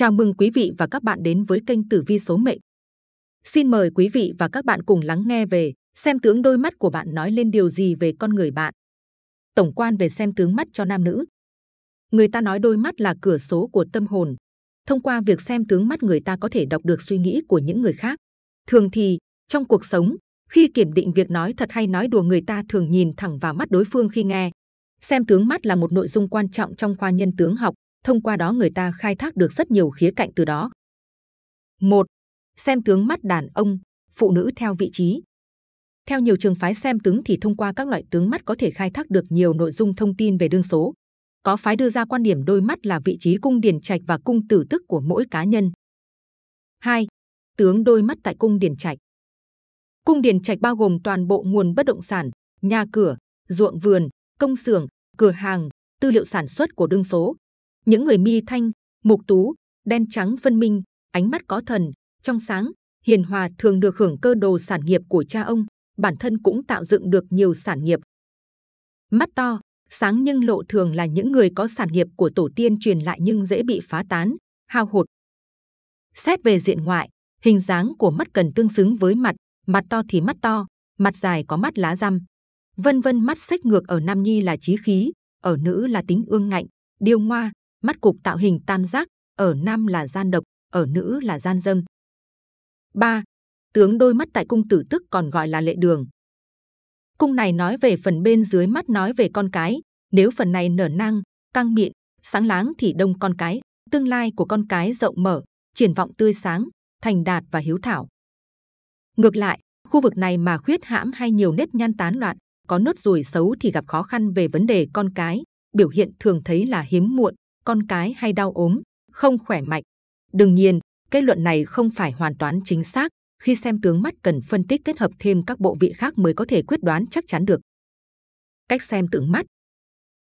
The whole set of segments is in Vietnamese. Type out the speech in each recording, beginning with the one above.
Chào mừng quý vị và các bạn đến với kênh Tử Vi số mệnh. Xin mời quý vị và các bạn cùng lắng nghe về xem tướng đôi mắt của bạn nói lên điều gì về con người bạn. Tổng quan về xem tướng mắt cho nam nữ. Người ta nói đôi mắt là cửa số của tâm hồn. Thông qua việc xem tướng mắt người ta có thể đọc được suy nghĩ của những người khác. Thường thì, trong cuộc sống, khi kiểm định việc nói thật hay nói đùa người ta thường nhìn thẳng vào mắt đối phương khi nghe. Xem tướng mắt là một nội dung quan trọng trong khoa nhân tướng học thông qua đó người ta khai thác được rất nhiều khía cạnh từ đó. một Xem tướng mắt đàn ông, phụ nữ theo vị trí. Theo nhiều trường phái xem tướng thì thông qua các loại tướng mắt có thể khai thác được nhiều nội dung thông tin về đương số. Có phái đưa ra quan điểm đôi mắt là vị trí cung điển trạch và cung tử tức của mỗi cá nhân. 2. Tướng đôi mắt tại cung điển trạch. Cung điển trạch bao gồm toàn bộ nguồn bất động sản, nhà cửa, ruộng vườn, công xưởng, cửa hàng, tư liệu sản xuất của đương số, những người mi thanh mục tú đen trắng phân minh ánh mắt có thần trong sáng hiền hòa thường được hưởng cơ đồ sản nghiệp của cha ông bản thân cũng tạo dựng được nhiều sản nghiệp mắt to sáng nhưng lộ thường là những người có sản nghiệp của tổ tiên truyền lại nhưng dễ bị phá tán hao hụt xét về diện ngoại hình dáng của mắt cần tương xứng với mặt mặt to thì mắt to mặt dài có mắt lá răm vân vân mắt xích ngược ở nam nhi là trí khí ở nữ là tính ương ngạnh điêu ngoa mắt cục tạo hình tam giác, ở nam là gian độc, ở nữ là gian dâm. 3. Tướng đôi mắt tại cung tử tức còn gọi là lệ đường. Cung này nói về phần bên dưới mắt nói về con cái, nếu phần này nở năng, căng miệng, sáng láng thì đông con cái, tương lai của con cái rộng mở, triển vọng tươi sáng, thành đạt và hiếu thảo. Ngược lại, khu vực này mà khuyết hãm hay nhiều nếp nhăn tán loạn, có nốt ruồi xấu thì gặp khó khăn về vấn đề con cái, biểu hiện thường thấy là hiếm muộn, con cái hay đau ốm, không khỏe mạnh. Đương nhiên, kết luận này không phải hoàn toàn chính xác, khi xem tướng mắt cần phân tích kết hợp thêm các bộ vị khác mới có thể quyết đoán chắc chắn được. Cách xem tướng mắt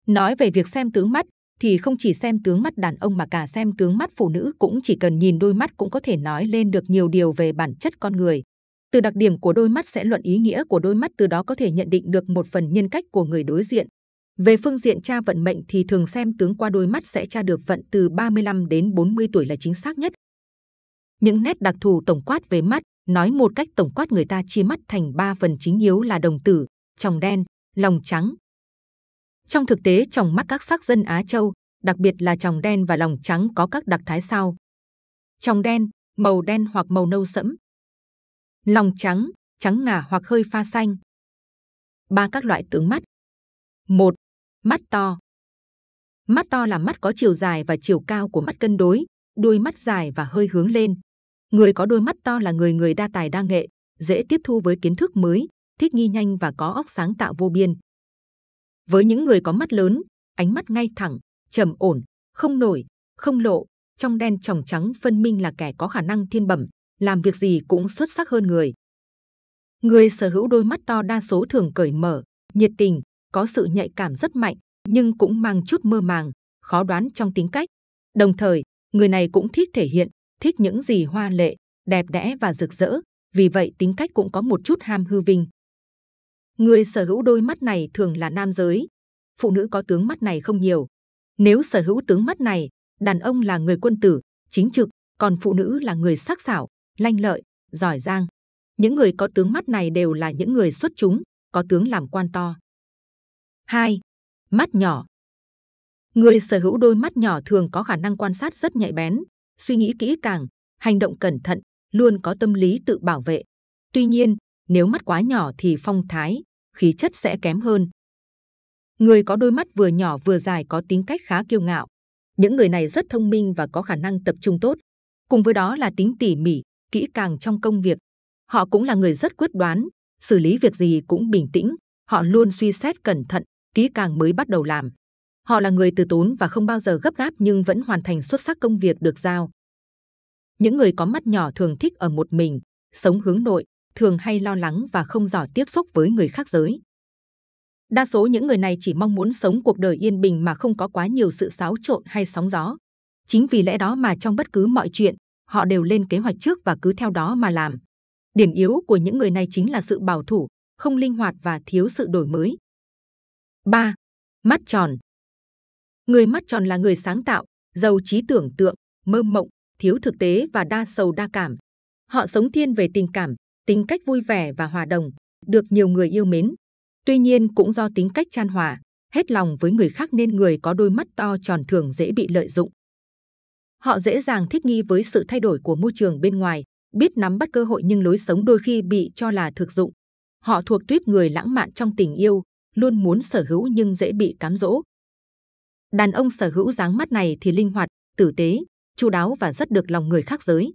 Nói về việc xem tướng mắt, thì không chỉ xem tướng mắt đàn ông mà cả xem tướng mắt phụ nữ cũng chỉ cần nhìn đôi mắt cũng có thể nói lên được nhiều điều về bản chất con người. Từ đặc điểm của đôi mắt sẽ luận ý nghĩa của đôi mắt từ đó có thể nhận định được một phần nhân cách của người đối diện. Về phương diện tra vận mệnh thì thường xem tướng qua đôi mắt sẽ tra được vận từ 35 đến 40 tuổi là chính xác nhất. Những nét đặc thù tổng quát về mắt, nói một cách tổng quát người ta chia mắt thành 3 phần chính yếu là đồng tử, tròng đen, lòng trắng. Trong thực tế tròng mắt các sắc dân Á Châu, đặc biệt là tròng đen và lòng trắng có các đặc thái sau. Tròng đen, màu đen hoặc màu nâu sẫm. Lòng trắng, trắng ngà hoặc hơi pha xanh. Ba các loại tướng mắt. một Mắt to Mắt to là mắt có chiều dài và chiều cao của mắt cân đối, đuôi mắt dài và hơi hướng lên. Người có đôi mắt to là người người đa tài đa nghệ, dễ tiếp thu với kiến thức mới, thích nghi nhanh và có óc sáng tạo vô biên. Với những người có mắt lớn, ánh mắt ngay thẳng, trầm ổn, không nổi, không lộ, trong đen tròng trắng phân minh là kẻ có khả năng thiên bẩm, làm việc gì cũng xuất sắc hơn người. Người sở hữu đôi mắt to đa số thường cởi mở, nhiệt tình, có sự nhạy cảm rất mạnh nhưng cũng mang chút mơ màng, khó đoán trong tính cách. Đồng thời, người này cũng thích thể hiện, thích những gì hoa lệ, đẹp đẽ và rực rỡ, vì vậy tính cách cũng có một chút ham hư vinh. Người sở hữu đôi mắt này thường là nam giới, phụ nữ có tướng mắt này không nhiều. Nếu sở hữu tướng mắt này, đàn ông là người quân tử, chính trực, còn phụ nữ là người sắc sảo, lanh lợi, giỏi giang. Những người có tướng mắt này đều là những người xuất chúng, có tướng làm quan to. 2. Mắt nhỏ Người sở hữu đôi mắt nhỏ thường có khả năng quan sát rất nhạy bén, suy nghĩ kỹ càng, hành động cẩn thận, luôn có tâm lý tự bảo vệ. Tuy nhiên, nếu mắt quá nhỏ thì phong thái, khí chất sẽ kém hơn. Người có đôi mắt vừa nhỏ vừa dài có tính cách khá kiêu ngạo. Những người này rất thông minh và có khả năng tập trung tốt. Cùng với đó là tính tỉ mỉ, kỹ càng trong công việc. Họ cũng là người rất quyết đoán, xử lý việc gì cũng bình tĩnh, họ luôn suy xét cẩn thận, kỹ càng mới bắt đầu làm. Họ là người từ tốn và không bao giờ gấp gáp nhưng vẫn hoàn thành xuất sắc công việc được giao. Những người có mắt nhỏ thường thích ở một mình, sống hướng nội, thường hay lo lắng và không giỏi tiếp xúc với người khác giới. Đa số những người này chỉ mong muốn sống cuộc đời yên bình mà không có quá nhiều sự xáo trộn hay sóng gió. Chính vì lẽ đó mà trong bất cứ mọi chuyện, họ đều lên kế hoạch trước và cứ theo đó mà làm. Điểm yếu của những người này chính là sự bảo thủ, không linh hoạt và thiếu sự đổi mới. 3. Mắt tròn Người mắt tròn là người sáng tạo, giàu trí tưởng tượng, mơ mộng, thiếu thực tế và đa sầu đa cảm. Họ sống thiên về tình cảm, tính cách vui vẻ và hòa đồng, được nhiều người yêu mến. Tuy nhiên cũng do tính cách chan hòa, hết lòng với người khác nên người có đôi mắt to tròn thường dễ bị lợi dụng. Họ dễ dàng thích nghi với sự thay đổi của môi trường bên ngoài, biết nắm bắt cơ hội nhưng lối sống đôi khi bị cho là thực dụng. Họ thuộc tuyếp người lãng mạn trong tình yêu, luôn muốn sở hữu nhưng dễ bị cám dỗ. Đàn ông sở hữu dáng mắt này thì linh hoạt, tử tế, chu đáo và rất được lòng người khác giới.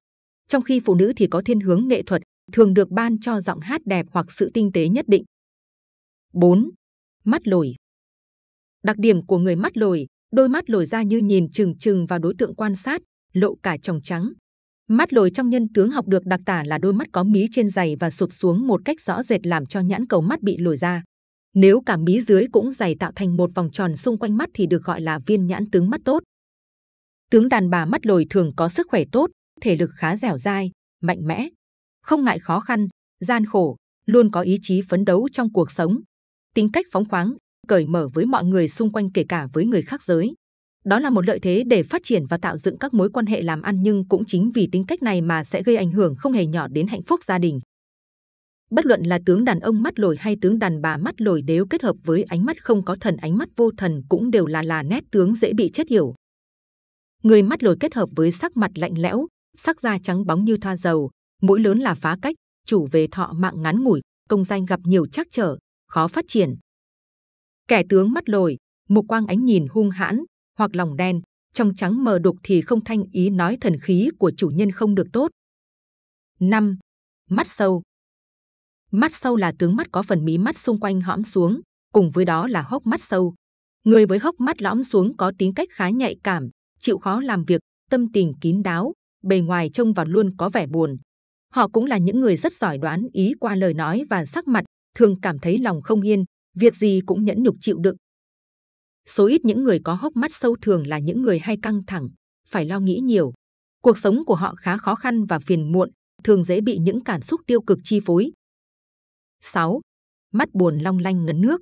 Trong khi phụ nữ thì có thiên hướng nghệ thuật, thường được ban cho giọng hát đẹp hoặc sự tinh tế nhất định. 4. Mắt lồi Đặc điểm của người mắt lồi, đôi mắt lồi ra như nhìn chừng chừng vào đối tượng quan sát, lộ cả tròng trắng. Mắt lồi trong nhân tướng học được đặc tả là đôi mắt có mí trên dày và sụp xuống một cách rõ rệt làm cho nhãn cầu mắt bị lồi ra. Nếu cả mí dưới cũng dày tạo thành một vòng tròn xung quanh mắt thì được gọi là viên nhãn tướng mắt tốt. Tướng đàn bà mắt lồi thường có sức khỏe tốt, thể lực khá dẻo dai, mạnh mẽ, không ngại khó khăn, gian khổ, luôn có ý chí phấn đấu trong cuộc sống. Tính cách phóng khoáng, cởi mở với mọi người xung quanh kể cả với người khác giới. Đó là một lợi thế để phát triển và tạo dựng các mối quan hệ làm ăn nhưng cũng chính vì tính cách này mà sẽ gây ảnh hưởng không hề nhỏ đến hạnh phúc gia đình bất luận là tướng đàn ông mắt lồi hay tướng đàn bà mắt lồi đều kết hợp với ánh mắt không có thần ánh mắt vô thần cũng đều là là nét tướng dễ bị chết hiểu người mắt lồi kết hợp với sắc mặt lạnh lẽo sắc da trắng bóng như thoa dầu mũi lớn là phá cách chủ về thọ mạng ngắn ngủi công danh gặp nhiều trắc trở khó phát triển kẻ tướng mắt lồi một quang ánh nhìn hung hãn hoặc lòng đen trong trắng mờ đục thì không thanh ý nói thần khí của chủ nhân không được tốt 5. mắt sâu mắt sâu là tướng mắt có phần mí mắt xung quanh hõm xuống, cùng với đó là hốc mắt sâu. Người với hốc mắt lõm xuống có tính cách khá nhạy cảm, chịu khó làm việc, tâm tình kín đáo, bề ngoài trông vào luôn có vẻ buồn. Họ cũng là những người rất giỏi đoán ý qua lời nói và sắc mặt, thường cảm thấy lòng không yên, việc gì cũng nhẫn nhục chịu đựng. Số ít những người có hốc mắt sâu thường là những người hay căng thẳng, phải lo nghĩ nhiều. Cuộc sống của họ khá khó khăn và phiền muộn, thường dễ bị những cảm xúc tiêu cực chi phối, 6. Mắt buồn long lanh ngấn nước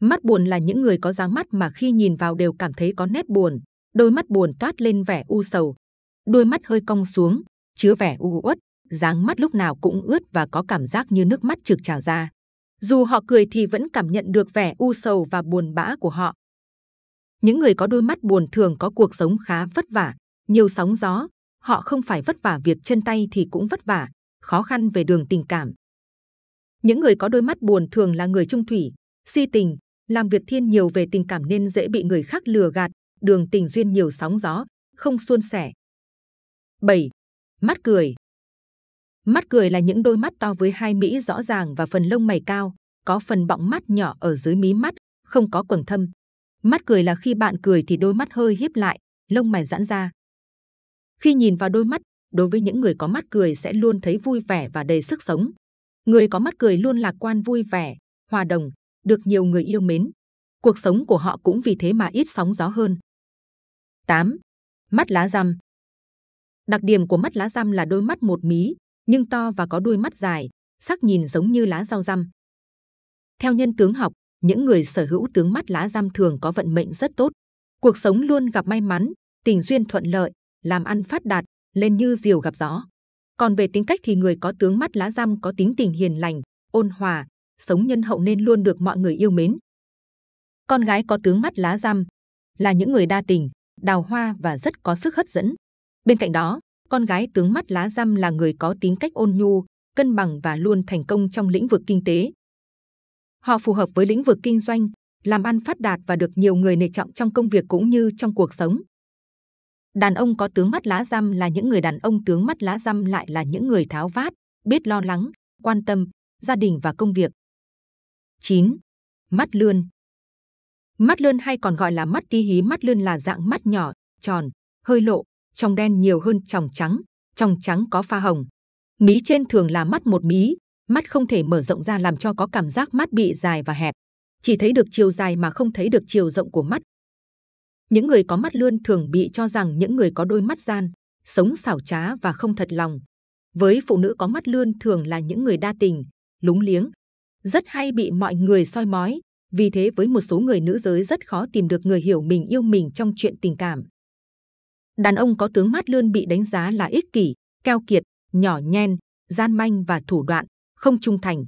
Mắt buồn là những người có dáng mắt mà khi nhìn vào đều cảm thấy có nét buồn, đôi mắt buồn toát lên vẻ u sầu. Đôi mắt hơi cong xuống, chứa vẻ u uất, dáng mắt lúc nào cũng ướt và có cảm giác như nước mắt trực trào ra. Dù họ cười thì vẫn cảm nhận được vẻ u sầu và buồn bã của họ. Những người có đôi mắt buồn thường có cuộc sống khá vất vả, nhiều sóng gió. Họ không phải vất vả việc chân tay thì cũng vất vả, khó khăn về đường tình cảm, những người có đôi mắt buồn thường là người trung thủy, si tình, làm việc thiên nhiều về tình cảm nên dễ bị người khác lừa gạt, đường tình duyên nhiều sóng gió, không suôn sẻ. 7. Mắt cười Mắt cười là những đôi mắt to với hai mỹ rõ ràng và phần lông mày cao, có phần bọng mắt nhỏ ở dưới mí mắt, không có quầng thâm. Mắt cười là khi bạn cười thì đôi mắt hơi hiếp lại, lông mày giãn ra. Khi nhìn vào đôi mắt, đối với những người có mắt cười sẽ luôn thấy vui vẻ và đầy sức sống. Người có mắt cười luôn lạc quan vui vẻ, hòa đồng, được nhiều người yêu mến. Cuộc sống của họ cũng vì thế mà ít sóng gió hơn. 8. Mắt lá răm Đặc điểm của mắt lá răm là đôi mắt một mí, nhưng to và có đôi mắt dài, sắc nhìn giống như lá rau răm. Theo nhân tướng học, những người sở hữu tướng mắt lá răm thường có vận mệnh rất tốt. Cuộc sống luôn gặp may mắn, tình duyên thuận lợi, làm ăn phát đạt, lên như diều gặp gió. Còn về tính cách thì người có tướng mắt lá răm có tính tình hiền lành, ôn hòa, sống nhân hậu nên luôn được mọi người yêu mến. Con gái có tướng mắt lá răm là những người đa tình, đào hoa và rất có sức hấp dẫn. Bên cạnh đó, con gái tướng mắt lá răm là người có tính cách ôn nhu, cân bằng và luôn thành công trong lĩnh vực kinh tế. Họ phù hợp với lĩnh vực kinh doanh, làm ăn phát đạt và được nhiều người nể trọng trong công việc cũng như trong cuộc sống. Đàn ông có tướng mắt lá răm là những người đàn ông tướng mắt lá răm lại là những người tháo vát, biết lo lắng, quan tâm, gia đình và công việc. 9. Mắt lươn Mắt lươn hay còn gọi là mắt ti hí mắt lươn là dạng mắt nhỏ, tròn, hơi lộ, trong đen nhiều hơn tròng trắng, tròng trắng có pha hồng. Mí trên thường là mắt một mí, mắt không thể mở rộng ra làm cho có cảm giác mắt bị dài và hẹp. Chỉ thấy được chiều dài mà không thấy được chiều rộng của mắt, những người có mắt lươn thường bị cho rằng những người có đôi mắt gian, sống xảo trá và không thật lòng. Với phụ nữ có mắt lươn thường là những người đa tình, lúng liếng, rất hay bị mọi người soi mói. Vì thế với một số người nữ giới rất khó tìm được người hiểu mình yêu mình trong chuyện tình cảm. Đàn ông có tướng mắt lươn bị đánh giá là ích kỷ, keo kiệt, nhỏ nhen, gian manh và thủ đoạn, không trung thành.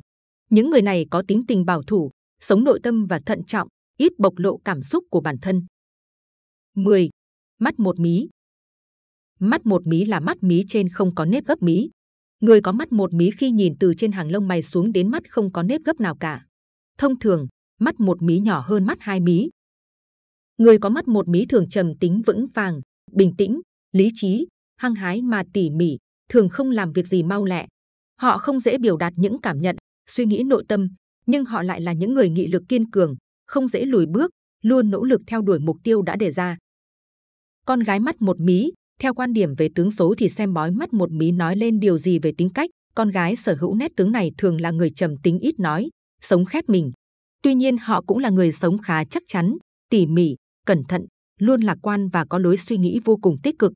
Những người này có tính tình bảo thủ, sống nội tâm và thận trọng, ít bộc lộ cảm xúc của bản thân. 10. Mắt một mí Mắt một mí là mắt mí trên không có nếp gấp mí. Người có mắt một mí khi nhìn từ trên hàng lông mày xuống đến mắt không có nếp gấp nào cả. Thông thường, mắt một mí nhỏ hơn mắt hai mí. Người có mắt một mí thường trầm tính vững vàng, bình tĩnh, lý trí, hăng hái mà tỉ mỉ, thường không làm việc gì mau lẹ. Họ không dễ biểu đạt những cảm nhận, suy nghĩ nội tâm, nhưng họ lại là những người nghị lực kiên cường, không dễ lùi bước, luôn nỗ lực theo đuổi mục tiêu đã đề ra. Con gái mắt một mí, theo quan điểm về tướng số thì xem bói mắt một mí nói lên điều gì về tính cách. Con gái sở hữu nét tướng này thường là người trầm tính ít nói, sống khép mình. Tuy nhiên họ cũng là người sống khá chắc chắn, tỉ mỉ, cẩn thận, luôn lạc quan và có lối suy nghĩ vô cùng tích cực.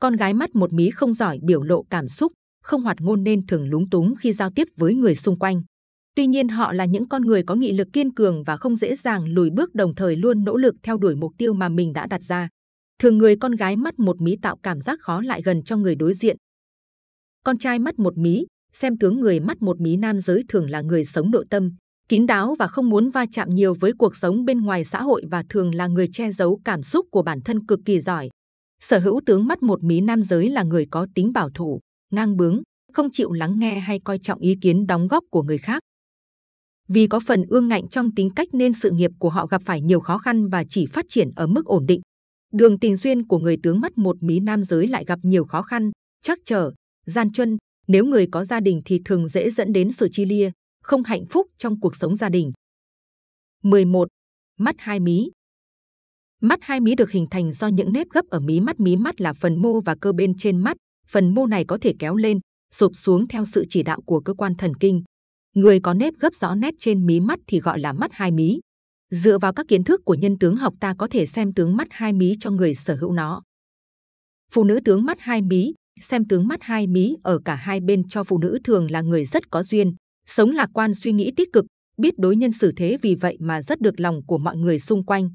Con gái mắt một mí không giỏi biểu lộ cảm xúc, không hoạt ngôn nên thường lúng túng khi giao tiếp với người xung quanh. Tuy nhiên họ là những con người có nghị lực kiên cường và không dễ dàng lùi bước đồng thời luôn nỗ lực theo đuổi mục tiêu mà mình đã đặt ra. Thường người con gái mắt một mí tạo cảm giác khó lại gần cho người đối diện. Con trai mắt một mí, xem tướng người mắt một mí nam giới thường là người sống nội tâm, kín đáo và không muốn va chạm nhiều với cuộc sống bên ngoài xã hội và thường là người che giấu cảm xúc của bản thân cực kỳ giỏi. Sở hữu tướng mắt một mí nam giới là người có tính bảo thủ, ngang bướng, không chịu lắng nghe hay coi trọng ý kiến đóng góp của người khác. Vì có phần ương ngạnh trong tính cách nên sự nghiệp của họ gặp phải nhiều khó khăn và chỉ phát triển ở mức ổn định đường tình duyên của người tướng mắt một mí nam giới lại gặp nhiều khó khăn, chắc trở, gian truân. Nếu người có gia đình thì thường dễ dẫn đến sự chia lia, không hạnh phúc trong cuộc sống gia đình. 11. Mắt hai mí Mắt hai mí được hình thành do những nếp gấp ở mí mắt. Mí mắt là phần mô và cơ bên trên mắt. Phần mô này có thể kéo lên, sụp xuống theo sự chỉ đạo của cơ quan thần kinh. Người có nếp gấp rõ nét trên mí mắt thì gọi là mắt hai mí dựa vào các kiến thức của nhân tướng học ta có thể xem tướng mắt hai mí cho người sở hữu nó. Phụ nữ tướng mắt hai mí, xem tướng mắt hai mí ở cả hai bên cho phụ nữ thường là người rất có duyên, sống lạc quan suy nghĩ tích cực, biết đối nhân xử thế vì vậy mà rất được lòng của mọi người xung quanh.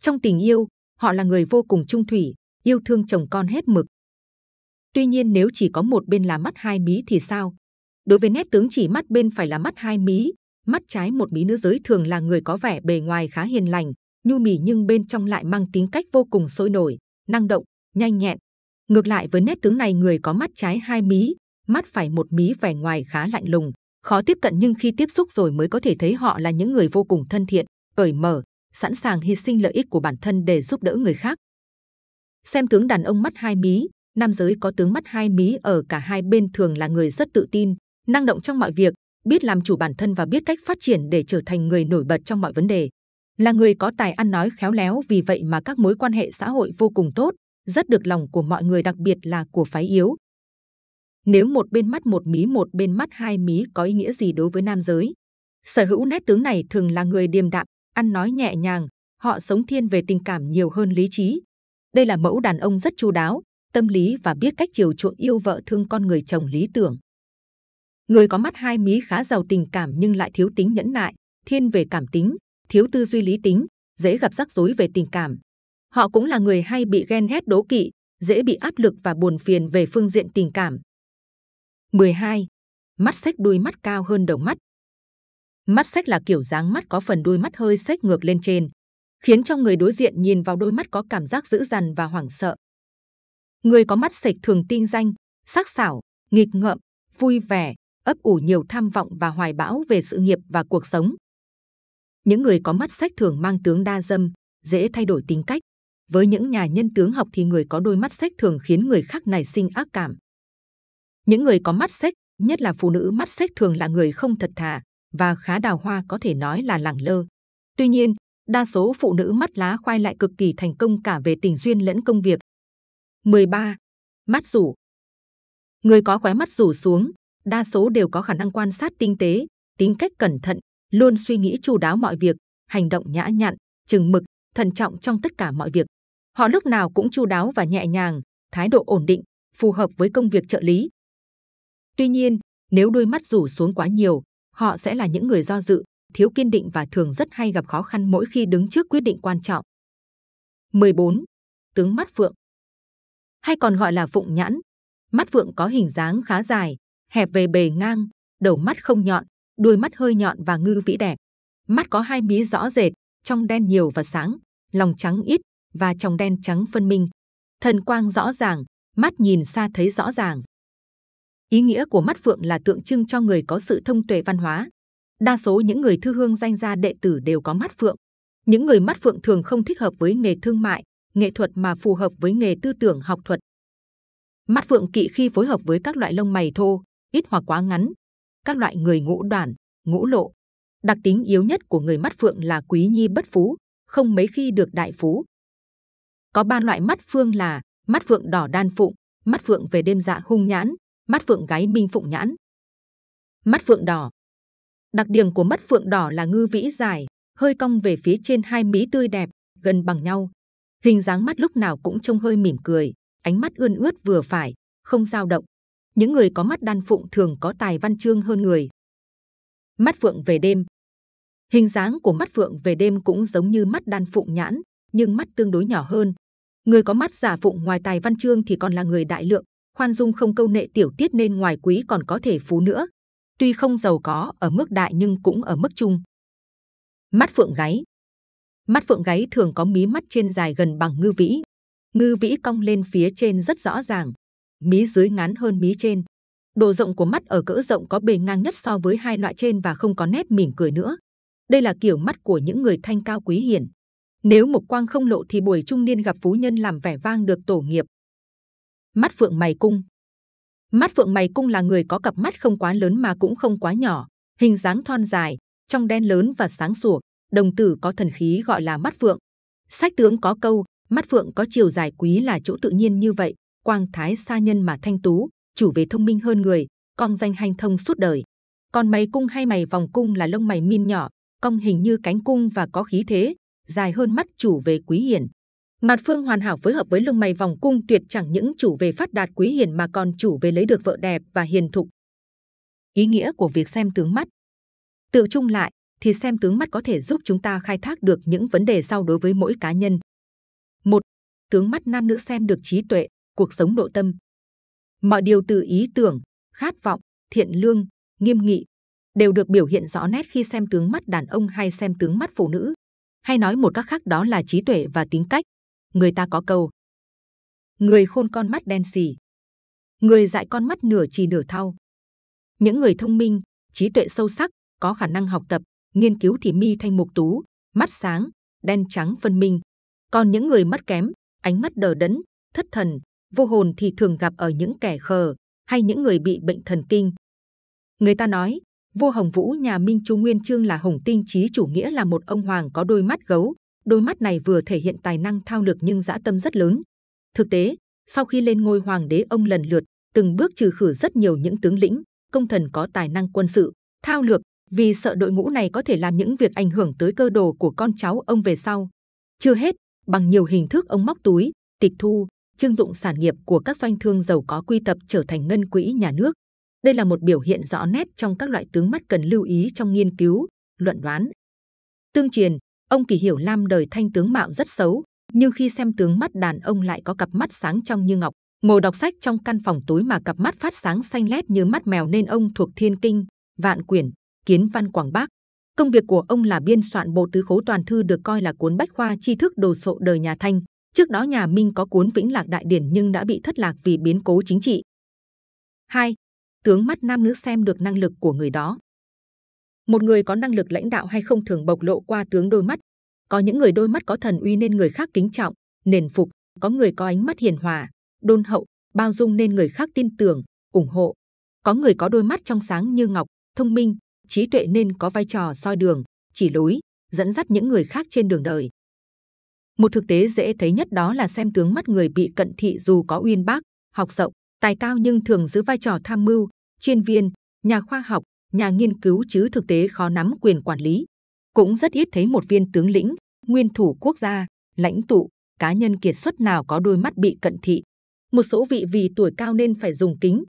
Trong tình yêu, họ là người vô cùng trung thủy, yêu thương chồng con hết mực. Tuy nhiên nếu chỉ có một bên là mắt hai mí thì sao? Đối với nét tướng chỉ mắt bên phải là mắt hai mí, mắt trái một mỹ nữ giới thường là người có vẻ bề ngoài khá hiền lành, nhu mì nhưng bên trong lại mang tính cách vô cùng sôi nổi, năng động, nhanh nhẹn. Ngược lại với nét tướng này người có mắt trái hai mí, mắt phải một mí vẻ ngoài khá lạnh lùng, khó tiếp cận nhưng khi tiếp xúc rồi mới có thể thấy họ là những người vô cùng thân thiện, cởi mở, sẵn sàng hy sinh lợi ích của bản thân để giúp đỡ người khác. Xem tướng đàn ông mắt hai mí, nam giới có tướng mắt hai mí ở cả hai bên thường là người rất tự tin, năng động trong mọi việc, biết làm chủ bản thân và biết cách phát triển để trở thành người nổi bật trong mọi vấn đề. Là người có tài ăn nói khéo léo vì vậy mà các mối quan hệ xã hội vô cùng tốt, rất được lòng của mọi người đặc biệt là của phái yếu. Nếu một bên mắt một mí một bên mắt hai mí có ý nghĩa gì đối với nam giới? Sở hữu nét tướng này thường là người điềm đạm, ăn nói nhẹ nhàng, họ sống thiên về tình cảm nhiều hơn lý trí. Đây là mẫu đàn ông rất chu đáo, tâm lý và biết cách chiều chuộng yêu vợ thương con người chồng lý tưởng. Người có mắt hai mí khá giàu tình cảm nhưng lại thiếu tính nhẫn nại, thiên về cảm tính, thiếu tư duy lý tính, dễ gặp rắc rối về tình cảm. Họ cũng là người hay bị ghen ghét đố kỵ, dễ bị áp lực và buồn phiền về phương diện tình cảm. 12. Mắt sách đuôi mắt cao hơn đầu mắt. Mắt sách là kiểu dáng mắt có phần đuôi mắt hơi sách ngược lên trên, khiến cho người đối diện nhìn vào đôi mắt có cảm giác dữ dằn và hoảng sợ. Người có mắt sạch thường tinh danh, sắc sảo, nghịch ngợm, vui vẻ, ấp ủ nhiều tham vọng và hoài bão về sự nghiệp và cuộc sống. Những người có mắt sách thường mang tướng đa dâm, dễ thay đổi tính cách. Với những nhà nhân tướng học thì người có đôi mắt sách thường khiến người khác nảy sinh ác cảm. Những người có mắt sách, nhất là phụ nữ mắt sách thường là người không thật thà và khá đào hoa có thể nói là lẳng lơ. Tuy nhiên, đa số phụ nữ mắt lá khoai lại cực kỳ thành công cả về tình duyên lẫn công việc. 13. Mắt rủ Người có khóe mắt rủ xuống, đa số đều có khả năng quan sát tinh tế, tính cách cẩn thận, luôn suy nghĩ chu đáo mọi việc, hành động nhã nhặn, chừng mực, thận trọng trong tất cả mọi việc. Họ lúc nào cũng chu đáo và nhẹ nhàng, thái độ ổn định, phù hợp với công việc trợ lý. Tuy nhiên, nếu đôi mắt rủ xuống quá nhiều, họ sẽ là những người do dự, thiếu kiên định và thường rất hay gặp khó khăn mỗi khi đứng trước quyết định quan trọng. 14. Tướng mắt phượng hay còn gọi là phụng nhãn. Mắt phượng có hình dáng khá dài, hẹp về bề ngang, đầu mắt không nhọn, đuôi mắt hơi nhọn và ngư vĩ đẹp. Mắt có hai mí rõ rệt, trong đen nhiều và sáng, lòng trắng ít và trong đen trắng phân minh. Thần quang rõ ràng, mắt nhìn xa thấy rõ ràng. Ý nghĩa của mắt phượng là tượng trưng cho người có sự thông tuệ văn hóa. Đa số những người thư hương danh gia đệ tử đều có mắt phượng. Những người mắt phượng thường không thích hợp với nghề thương mại, nghệ thuật mà phù hợp với nghề tư tưởng học thuật. Mắt phượng kỵ khi phối hợp với các loại lông mày thô, ít hoặc quá ngắn. Các loại người ngũ đoàn, ngũ lộ. Đặc tính yếu nhất của người mắt phượng là quý nhi bất phú, không mấy khi được đại phú. Có ba loại mắt phương là mắt phượng đỏ đan phụng, mắt phượng về đêm dạ hung nhãn, mắt phượng gái minh phụng nhãn. Mắt phượng đỏ Đặc điểm của mắt phượng đỏ là ngư vĩ dài, hơi cong về phía trên hai mí tươi đẹp, gần bằng nhau. Hình dáng mắt lúc nào cũng trông hơi mỉm cười, ánh mắt ươn ướt vừa phải, không dao động những người có mắt đan phụng thường có tài văn chương hơn người. Mắt phượng về đêm Hình dáng của mắt phượng về đêm cũng giống như mắt đan phụng nhãn, nhưng mắt tương đối nhỏ hơn. Người có mắt giả phụng ngoài tài văn chương thì còn là người đại lượng, khoan dung không câu nệ tiểu tiết nên ngoài quý còn có thể phú nữa. Tuy không giàu có ở mức đại nhưng cũng ở mức trung. Mắt phượng gáy Mắt phượng gáy thường có mí mắt trên dài gần bằng ngư vĩ. Ngư vĩ cong lên phía trên rất rõ ràng, mí dưới ngắn hơn mí trên. Độ rộng của mắt ở cỡ rộng có bề ngang nhất so với hai loại trên và không có nét mỉm cười nữa. Đây là kiểu mắt của những người thanh cao quý hiển. Nếu mục quang không lộ thì buổi trung niên gặp phú nhân làm vẻ vang được tổ nghiệp. Mắt phượng mày cung Mắt phượng mày cung là người có cặp mắt không quá lớn mà cũng không quá nhỏ, hình dáng thon dài, trong đen lớn và sáng sủa, đồng tử có thần khí gọi là mắt phượng. Sách tướng có câu, mắt phượng có chiều dài quý là chỗ tự nhiên như vậy quang thái sa nhân mà thanh tú, chủ về thông minh hơn người, con danh hanh thông suốt đời. Còn mày cung hay mày vòng cung là lông mày min nhỏ, cong hình như cánh cung và có khí thế, dài hơn mắt chủ về quý hiển. Mặt phương hoàn hảo phối hợp với lông mày vòng cung tuyệt chẳng những chủ về phát đạt quý hiền mà còn chủ về lấy được vợ đẹp và hiền thục. Ý nghĩa của việc xem tướng mắt Tự chung lại, thì xem tướng mắt có thể giúp chúng ta khai thác được những vấn đề sau đối với mỗi cá nhân. một Tướng mắt nam nữ xem được trí tuệ, cuộc sống nội tâm. Mọi điều từ ý tưởng, khát vọng, thiện lương, nghiêm nghị đều được biểu hiện rõ nét khi xem tướng mắt đàn ông hay xem tướng mắt phụ nữ. Hay nói một cách khác đó là trí tuệ và tính cách. Người ta có câu. Người khôn con mắt đen xì. Người dại con mắt nửa trì nửa thau. Những người thông minh, trí tuệ sâu sắc, có khả năng học tập, nghiên cứu thì mi thanh mục tú, mắt sáng, đen trắng phân minh. Còn những người mắt kém, ánh mắt đờ đẫn, thất thần, vô hồn thì thường gặp ở những kẻ khờ hay những người bị bệnh thần kinh. Người ta nói, vua Hồng Vũ nhà Minh Chu Nguyên Chương là Hồng Tinh trí chủ nghĩa là một ông hoàng có đôi mắt gấu, đôi mắt này vừa thể hiện tài năng thao lược nhưng dã tâm rất lớn. Thực tế, sau khi lên ngôi hoàng đế ông lần lượt, từng bước trừ khử rất nhiều những tướng lĩnh, công thần có tài năng quân sự, thao lược, vì sợ đội ngũ này có thể làm những việc ảnh hưởng tới cơ đồ của con cháu ông về sau. Chưa hết, bằng nhiều hình thức ông móc túi, tịch thu, trưng dụng sản nghiệp của các doanh thương giàu có quy tập trở thành ngân quỹ nhà nước. Đây là một biểu hiện rõ nét trong các loại tướng mắt cần lưu ý trong nghiên cứu, luận đoán. Tương truyền, ông Kỳ Hiểu Lam đời thanh tướng mạo rất xấu, nhưng khi xem tướng mắt đàn ông lại có cặp mắt sáng trong như ngọc. Ngồi đọc sách trong căn phòng tối mà cặp mắt phát sáng xanh lét như mắt mèo nên ông thuộc thiên kinh, vạn quyển, kiến văn Quảng Bắc. Công việc của ông là biên soạn bộ tứ khố toàn thư được coi là cuốn bách khoa tri thức đồ sộ đời nhà Thanh. Trước đó nhà Minh có cuốn Vĩnh Lạc Đại Điển nhưng đã bị thất lạc vì biến cố chính trị. 2. Tướng mắt nam nữ xem được năng lực của người đó. Một người có năng lực lãnh đạo hay không thường bộc lộ qua tướng đôi mắt. Có những người đôi mắt có thần uy nên người khác kính trọng, nền phục, có người có ánh mắt hiền hòa, đôn hậu, bao dung nên người khác tin tưởng, ủng hộ. Có người có đôi mắt trong sáng như ngọc, thông minh, trí tuệ nên có vai trò soi đường, chỉ lối, dẫn dắt những người khác trên đường đời. Một thực tế dễ thấy nhất đó là xem tướng mắt người bị cận thị dù có uyên bác, học rộng, tài cao nhưng thường giữ vai trò tham mưu, chuyên viên, nhà khoa học, nhà nghiên cứu chứ thực tế khó nắm quyền quản lý. Cũng rất ít thấy một viên tướng lĩnh, nguyên thủ quốc gia, lãnh tụ, cá nhân kiệt xuất nào có đôi mắt bị cận thị. Một số vị vì tuổi cao nên phải dùng kính.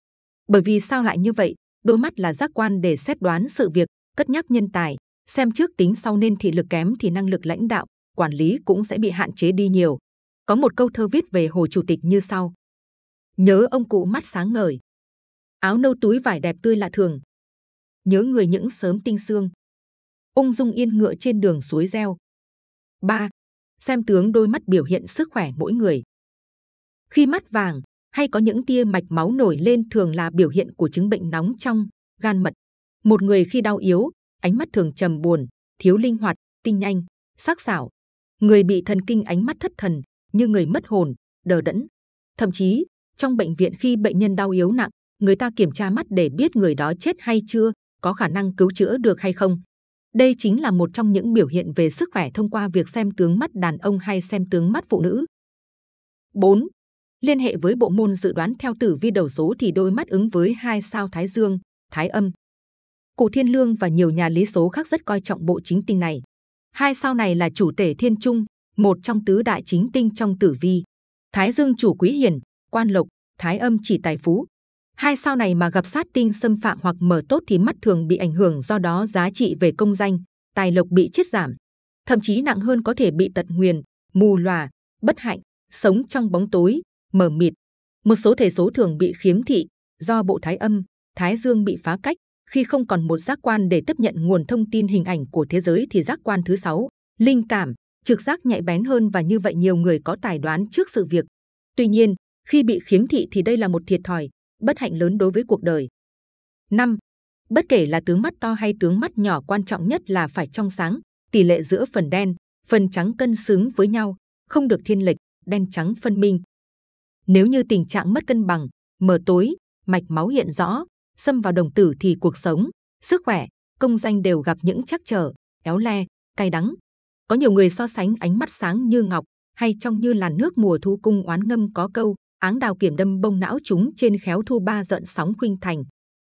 Bởi vì sao lại như vậy? Đôi mắt là giác quan để xét đoán sự việc, cất nhắc nhân tài, xem trước tính sau nên thị lực kém thì năng lực lãnh đạo, quản lý cũng sẽ bị hạn chế đi nhiều. Có một câu thơ viết về Hồ Chủ tịch như sau. Nhớ ông cụ mắt sáng ngời, áo nâu túi vải đẹp tươi lạ thường. Nhớ người những sớm tinh xương, ung dung yên ngựa trên đường suối reo. 3. Xem tướng đôi mắt biểu hiện sức khỏe mỗi người. Khi mắt vàng hay có những tia mạch máu nổi lên thường là biểu hiện của chứng bệnh nóng trong, gan mật. Một người khi đau yếu, ánh mắt thường trầm buồn, thiếu linh hoạt, tinh nhanh, sắc sảo, Người bị thần kinh ánh mắt thất thần, như người mất hồn, đờ đẫn. Thậm chí, trong bệnh viện khi bệnh nhân đau yếu nặng, người ta kiểm tra mắt để biết người đó chết hay chưa, có khả năng cứu chữa được hay không. Đây chính là một trong những biểu hiện về sức khỏe thông qua việc xem tướng mắt đàn ông hay xem tướng mắt phụ nữ. 4. Liên hệ với bộ môn dự đoán theo tử vi đầu số thì đôi mắt ứng với hai sao Thái Dương, Thái Âm. cụ Thiên Lương và nhiều nhà lý số khác rất coi trọng bộ chính tinh này hai sao này là chủ tể thiên trung, một trong tứ đại chính tinh trong tử vi. Thái dương chủ quý hiển, quan lộc, thái âm chỉ tài phú. Hai sao này mà gặp sát tinh xâm phạm hoặc mở tốt thì mắt thường bị ảnh hưởng do đó giá trị về công danh, tài lộc bị chết giảm. Thậm chí nặng hơn có thể bị tật nguyền, mù lòa, bất hạnh, sống trong bóng tối, mờ mịt. Một số thể số thường bị khiếm thị do bộ thái âm, thái dương bị phá cách, khi không còn một giác quan để tiếp nhận nguồn thông tin hình ảnh của thế giới thì giác quan thứ sáu linh cảm trực giác nhạy bén hơn và như vậy nhiều người có tài đoán trước sự việc tuy nhiên khi bị khiếm thị thì đây là một thiệt thòi bất hạnh lớn đối với cuộc đời 5. bất kể là tướng mắt to hay tướng mắt nhỏ quan trọng nhất là phải trong sáng tỷ lệ giữa phần đen phần trắng cân xứng với nhau không được thiên lệch đen trắng phân minh nếu như tình trạng mất cân bằng mờ tối mạch máu hiện rõ xâm vào đồng tử thì cuộc sống, sức khỏe, công danh đều gặp những trắc trở, éo le, cay đắng. Có nhiều người so sánh ánh mắt sáng như ngọc hay trong như làn nước mùa thu cung oán ngâm có câu áng đào kiểm đâm bông não chúng trên khéo thu ba giận sóng khuynh thành.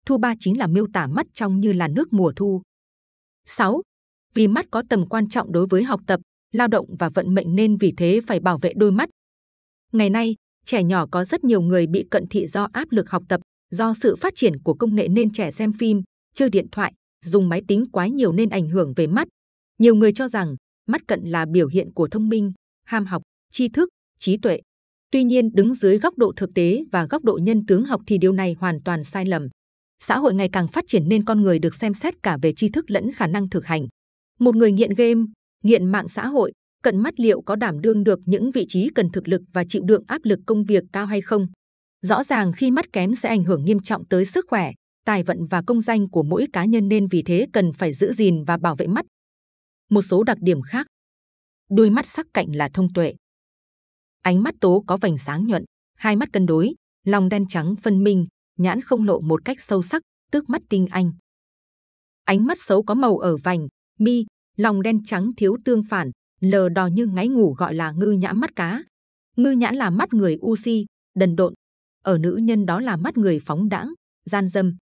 Thu ba chính là miêu tả mắt trong như làn nước mùa thu. 6. Vì mắt có tầm quan trọng đối với học tập, lao động và vận mệnh nên vì thế phải bảo vệ đôi mắt. Ngày nay, trẻ nhỏ có rất nhiều người bị cận thị do áp lực học tập, do sự phát triển của công nghệ nên trẻ xem phim, chơi điện thoại, dùng máy tính quá nhiều nên ảnh hưởng về mắt. Nhiều người cho rằng mắt cận là biểu hiện của thông minh, ham học, tri thức, trí tuệ. Tuy nhiên, đứng dưới góc độ thực tế và góc độ nhân tướng học thì điều này hoàn toàn sai lầm. Xã hội ngày càng phát triển nên con người được xem xét cả về tri thức lẫn khả năng thực hành. Một người nghiện game, nghiện mạng xã hội, cận mắt liệu có đảm đương được những vị trí cần thực lực và chịu đựng áp lực công việc cao hay không? Rõ ràng khi mắt kém sẽ ảnh hưởng nghiêm trọng tới sức khỏe, tài vận và công danh của mỗi cá nhân nên vì thế cần phải giữ gìn và bảo vệ mắt. Một số đặc điểm khác. Đôi mắt sắc cạnh là thông tuệ. Ánh mắt tố có vành sáng nhuận, hai mắt cân đối, lòng đen trắng phân minh, nhãn không lộ một cách sâu sắc, tước mắt tinh anh. Ánh mắt xấu có màu ở vành, mi, lòng đen trắng thiếu tương phản, lờ đò như ngáy ngủ gọi là ngư nhãn mắt cá. Ngư nhãn là mắt người u si, đần độn, ở nữ nhân đó là mắt người phóng đãng, gian dâm.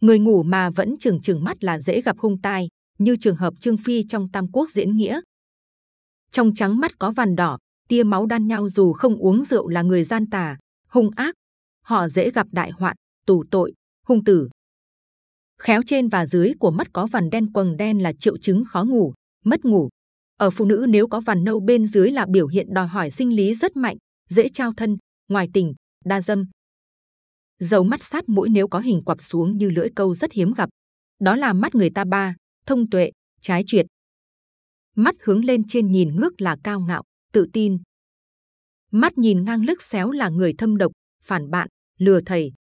Người ngủ mà vẫn chừng chừng mắt là dễ gặp hung tai, như trường hợp Trương Phi trong Tam Quốc diễn nghĩa. Trong trắng mắt có vằn đỏ, tia máu đan nhau dù không uống rượu là người gian tà, hung ác. Họ dễ gặp đại hoạn, tù tội, hung tử. Khéo trên và dưới của mắt có vằn đen quầng đen là triệu chứng khó ngủ, mất ngủ. Ở phụ nữ nếu có vằn nâu bên dưới là biểu hiện đòi hỏi sinh lý rất mạnh, dễ trao thân, ngoài tình, đa dâm. Dầu mắt sát mũi nếu có hình quặp xuống như lưỡi câu rất hiếm gặp. Đó là mắt người ta ba, thông tuệ, trái truyệt. Mắt hướng lên trên nhìn ngước là cao ngạo, tự tin. Mắt nhìn ngang lức xéo là người thâm độc, phản bạn, lừa thầy.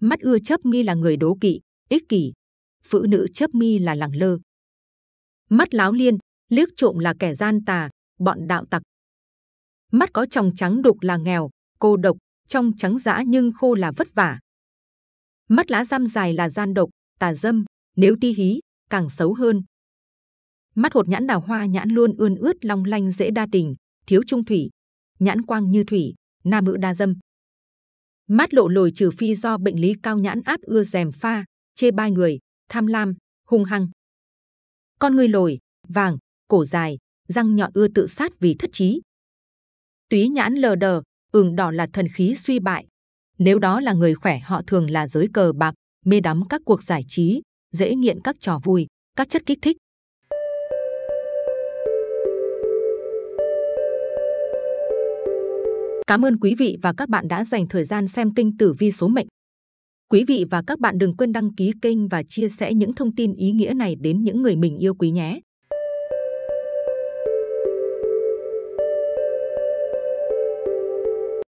Mắt ưa chấp mi là người đố kỵ, ích kỷ. Phụ nữ chấp mi là lẳng lơ. Mắt láo liên, liếc trộm là kẻ gian tà, bọn đạo tặc. Mắt có tròng trắng đục là nghèo, cô độc, trong trắng dã nhưng khô là vất vả. mắt lá răm dài là gian độc, tà dâm, nếu ti hí, càng xấu hơn. Mắt hột nhãn đào hoa nhãn luôn ươn ướt long lanh dễ đa tình, thiếu trung thủy, nhãn quang như thủy, nam nữ đa dâm. Mắt lộ lồi trừ phi do bệnh lý cao nhãn áp ưa dèm pha, chê bai người, tham lam, hung hăng. Con người lồi, vàng, cổ dài, răng nhọn ưa tự sát vì thất trí. Túy nhãn lờ đờ, ửng đỏ là thần khí suy bại. Nếu đó là người khỏe họ thường là giới cờ bạc, mê đắm các cuộc giải trí, dễ nghiện các trò vui, các chất kích thích. Cảm ơn quý vị và các bạn đã dành thời gian xem kênh Tử Vi số mệnh. Quý vị và các bạn đừng quên đăng ký kênh và chia sẻ những thông tin ý nghĩa này đến những người mình yêu quý nhé.